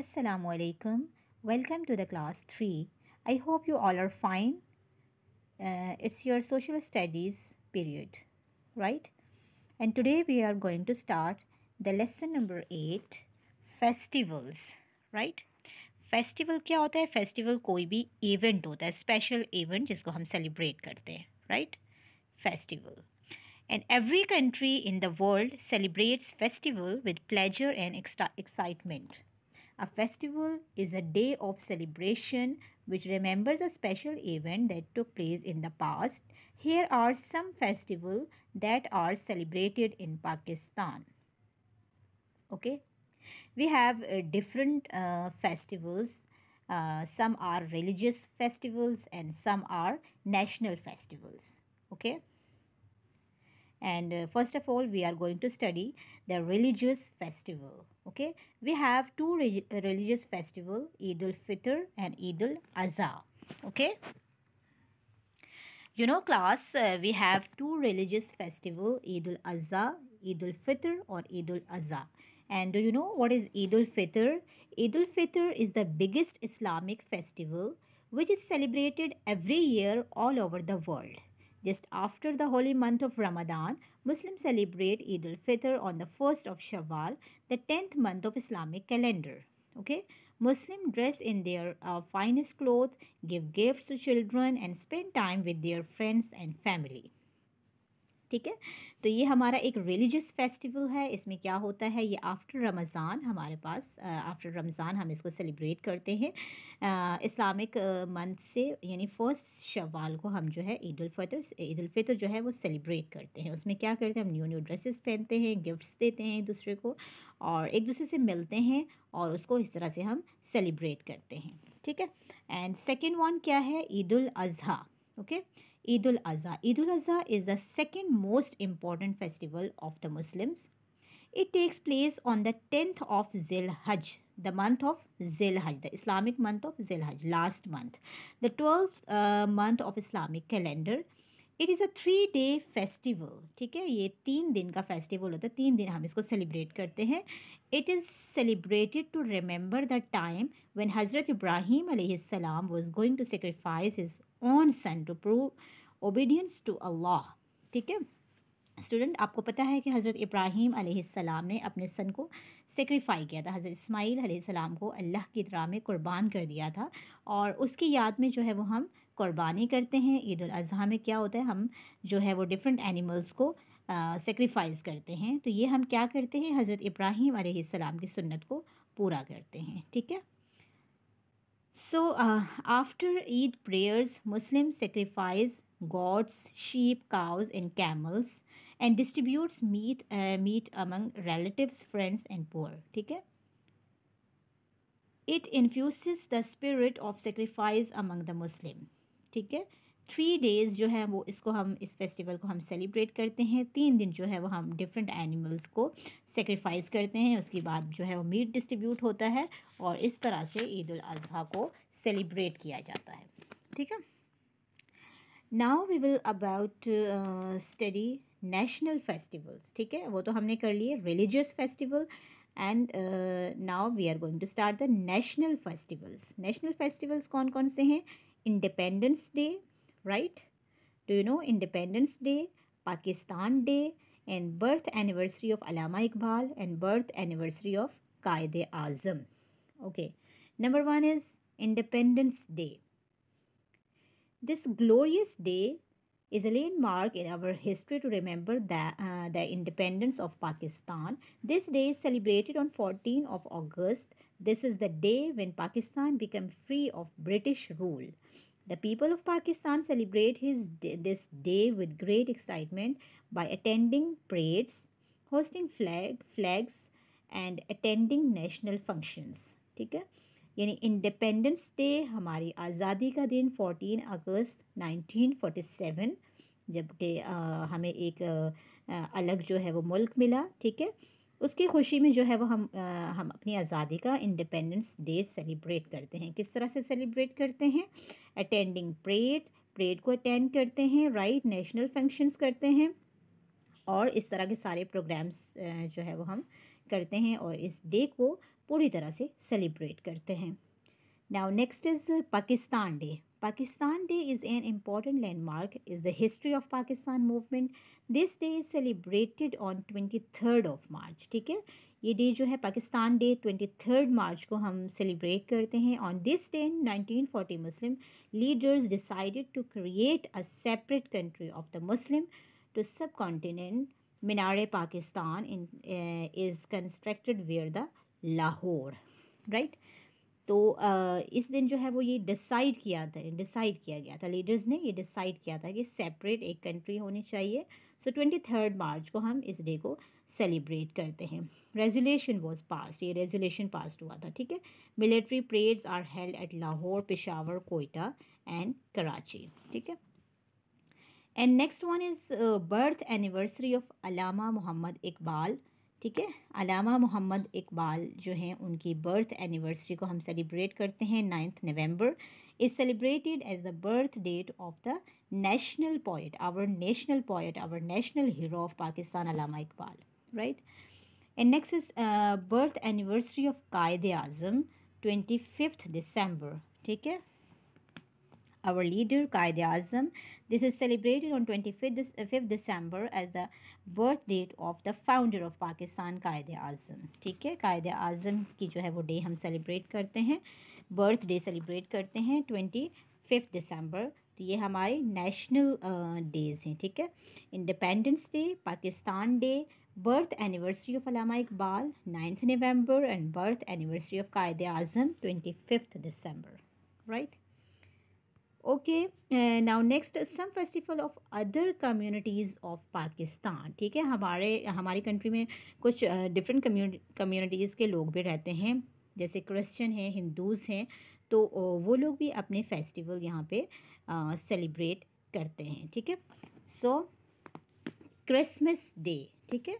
Assalamu alaikum. Welcome to the class 3. I hope you all are fine. Uh, it's your social studies period, right? And today we are going to start the lesson number 8 festivals, right? Festival kya hota hai? Festival koi भी event hota hai, special event jisko hum celebrate karte, हैं right And every country in the world celebrates festival with pleasure and excitement. A festival is a day of celebration which remembers a special event that took place in the past. Here are some festivals that are celebrated in Pakistan. Okay, we have uh, different uh, festivals. Uh, some are religious festivals and some are national festivals. Okay. And uh, first of all, we are going to study the religious festival okay we have two re religious festival Eid Fitr and Eid al okay you know class uh, we have two religious festival Eid al Eidul Eid Fitr or Eid al and do you know what is Eid Fitr Eid Fitr is the biggest Islamic festival which is celebrated every year all over the world just after the holy month of Ramadan, Muslims celebrate Eid al-Fitr on the 1st of Shawwal, the 10th month of Islamic calendar. Okay, Muslims dress in their uh, finest clothes, give gifts to children and spend time with their friends and family. ठीक है तो ये हमारा एक religious festival है इसमें क्या होता है ये आफ्टर रमज़ान हमारे पास आफ्टर रमज़ान हम इसको सेलिब्रेट करते हैं इस्लामिक मंथ से यानी फ़र्स्ट शवाल को हम जो है ईद फ़ितर ईद जो है वो सेलिब्रेट करते हैं उसमें क्या करते हैं हम न्यू न्यू ड्रेसेस पहनते हैं गिफ्ट्स देते हैं एक दूसरे को और एक दूसरे से मिलते हैं और उसको इस तरह से हम सेलिब्रेट करते हैं ठीक है एंड सेकेंड वन क्या है ईद अज़ी okay okay? Eid ul Azha. Eid Azha is the second most important festival of the Muslims. It takes place on the 10th of Zilhaj, the month of Zilhaj, the Islamic month of Zilhaj, last month, the 12th uh, month of Islamic calendar. It is a three day festival ठीक है ये तीन दिन का festival होता है तीन दिन हम इसको सेलिब्रेट करते हैं it is celebrated to remember the time when Hazrat Ibrahim सलाम was going to sacrifice his own son to prove obedience to Allah ठीक है स्टूडेंट आपको पता है कि हज़रत इब्राहीम सलाम ने अपने सन को सेक्रीफाई किया था हज़रत इसमाईल सलाम को अल्लाह की तरह में क़ुरबान कर दिया था और उसकी याद में जो है वो हम क़ुरबानी करते हैं ईद अज़ी में क्या होता है हम जो है वो डिफरेंट एनिमल्स को सेक्रीफाइस करते हैं तो ये हम क्या करते हैं हज़रत इब्राहीम सलाम की सुन्नत को पूरा करते हैं ठीक है so after Eid prayers Muslim sacrifice goats, sheep, cows, and camels, and distributes meat uh, meat among relatives, friends, and poor. ठीक है It infuses the spirit of sacrifice among the Muslim. ठीक है थ्री डेज़ जो है वो इसको हम इस फेस्टिवल को हम सेलिब्रेट करते हैं तीन दिन जो है वो हम डिफरेंट एनिमल्स को सेक्रीफाइस करते हैं उसके बाद जो है वो मीट डिस्ट्रीब्यूट होता है और इस तरह से ईद उल अज़हा को सेलिब्रेट किया जाता है ठीक है now we will about study national festivals ठीक है वो तो हमने कर लिए religious festival and now we are going to start the national festivals national festivals कौन कौन से हैं Independence Day right do you know Independence day Pakistan Day and birth anniversary of Allama Iqbal and birth anniversary of Quaid Azam okay number one is Independence Day This glorious day is a landmark in our history to remember the, uh, the independence of Pakistan. This day is celebrated on 14 of August. This is the day when Pakistan became free of British rule. The people of Pakistan celebrate his this day with great excitement by attending parades, hosting flag, flags and attending national functions. Okay. यानी Independence Day हमारी आज़ादी का दिन fourteen अगस्त nineteen seven जबकि हमें एक आ, अलग जो है वो मुल्क मिला ठीक है उसकी खुशी में जो है वो हम आ, हम अपनी आज़ादी का इंडिपेंडेंस डे सेलिब्रेट करते हैं किस तरह से सेलिब्रेट करते हैं अटेंडिंग परेड परेड को अटेंड करते हैं राइट नेशनल फंक्शंस करते हैं और इस तरह के सारे प्रोग्राम्स जो है वो हम करते हैं और इस डे को पूरी तरह से सेलिब्रेट करते हैं now next is Pakistan Day day is an important landmark is the history of Pakistan movement this day is celebrated on twenty third of March ठीक है ये डे जो है Pakistan Day twenty third March को हम सेलिब्रेट करते हैं on this day nineteen forty Muslim leaders decided to create a separate country of the Muslim to subcontinent Minar Pakistan in is constructed where the Lahore right तो इस दिन जो है वो ये डिसाइड किया था डिसाइड किया गया था लीडर्स ने ये डिसाइड किया था कि सेपरेट एक कंट्री होनी चाहिए सो ट्वेंटी थर्ड मार्च को हम इस डे को सेलिब्रेट करते हैं रेजोल्यूशन वॉज पास ये रेजोलेशन पास हुआ था ठीक है military parades are held at Lahore Peshawar Quetta and Karachi ठीक है and next one is birth anniversary of Allama Mohammad Iqbal ठीक है अलामा मोहम्मद इकबाल जो हैं उनकी बर्थ एनिवर्सरी को हम सेलिब्रेट करते हैं ninth November is celebrated as the birth date of the national poet our national poet our national hero of Pakistan Allama Iqbal right and next is birth anniversary of Quaid Azam twenty fifth दिसंबर ठीक है our leader Qaeda Azam. This is celebrated on 25th uh, December as the birth date of the founder of Pakistan Qaeda Azam. ठीक है Qaeda Azam की जो है वो day हम celebrate करते हैं बर्थ डे सेलिब्रेट करते हैं ट्वेंटी फिफ्थ दिसंबर तो ये हमारे नेशनल डेज़ uh, हैं ठीक है independence day Pakistan day birth anniversary of Allama Iqbal ninth November and birth anniversary of Quaid Azam twenty fifth December right okay now next some festival of other communities of Pakistan ठीक है हमारे हमारी कंट्री में कुछ डिफरेंट कम्युनिटीज़ के लोग भी रहते हैं जैसे क्रिश्चियन हैं हिंदूज़ हैं तो वो लोग भी अपने फेस्टिवल यहाँ पे सेलिब्रेट करते हैं ठीक है सो क्रिसमस डे ठीक है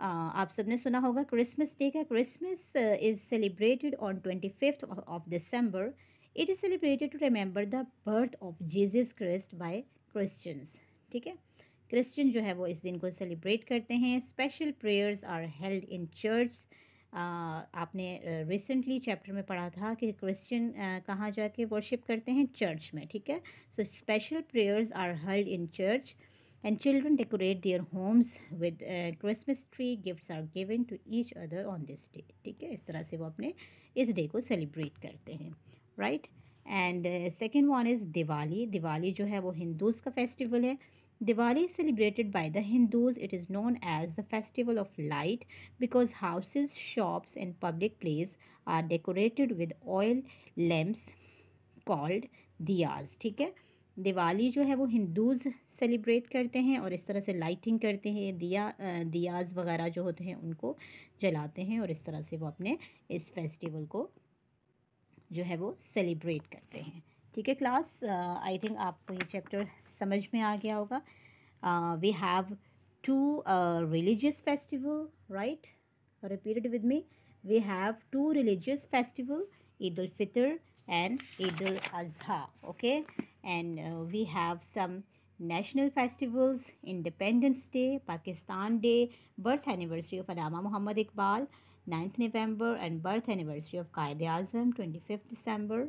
आप सबने सुना होगा क्रिसमस डे का Christmas is celebrated on twenty fifth of December it is celebrated to remember the birth of Jesus Christ by Christians ठीक है क्रिश्चियन जो है वो इस दिन को सेलिब्रेट करते हैं special prayers are held in church आपने रिसेंटली चैप्टर में पढ़ा था कि क्रिश्चियन कहाँ जाके वर्शिप करते हैं चर्च में ठीक है so special prayers are held in church and children decorate their homes with uh, christmas tree gifts are given to each other on this day ठीक है इस तरह से वो अपने इस डे को सेलिब्रेट करते हैं right and second one is Diwali Diwali जो है वो हिंदूज़ का फेस्टिवल है Diwali is celebrated by the Hindus it is known as the festival of light because houses shops and public place are decorated with oil lamps called diyas ठीक है दिवाली जो है वो हिंदूज सेलिब्रेट करते हैं और इस तरह से लाइटिंग करते हैं दिया दियाज वगैरह जो होते हैं उनको जलाते हैं और इस तरह से वो अपने इस फेस्टिवल को जो है वो सेलिब्रेट करते हैं ठीक है क्लास आई थिंक आपको ये चैप्टर समझ में आ गया होगा we have two religious festival right repeated with me we have two religious festival Eid ul-Fitr and Eid Azha okay and we have some national festivals independence day Pakistan day birth anniversary of Allama Mohammad Iqbal 9th November and birth anniversary of Qaeda Azam 25th December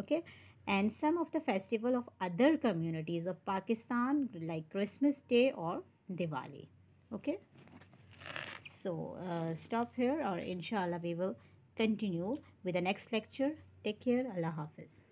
okay and some of the festival of other communities of Pakistan like Christmas Day or Diwali okay so uh, stop here or inshallah we will continue with the next lecture take care Allah Hafiz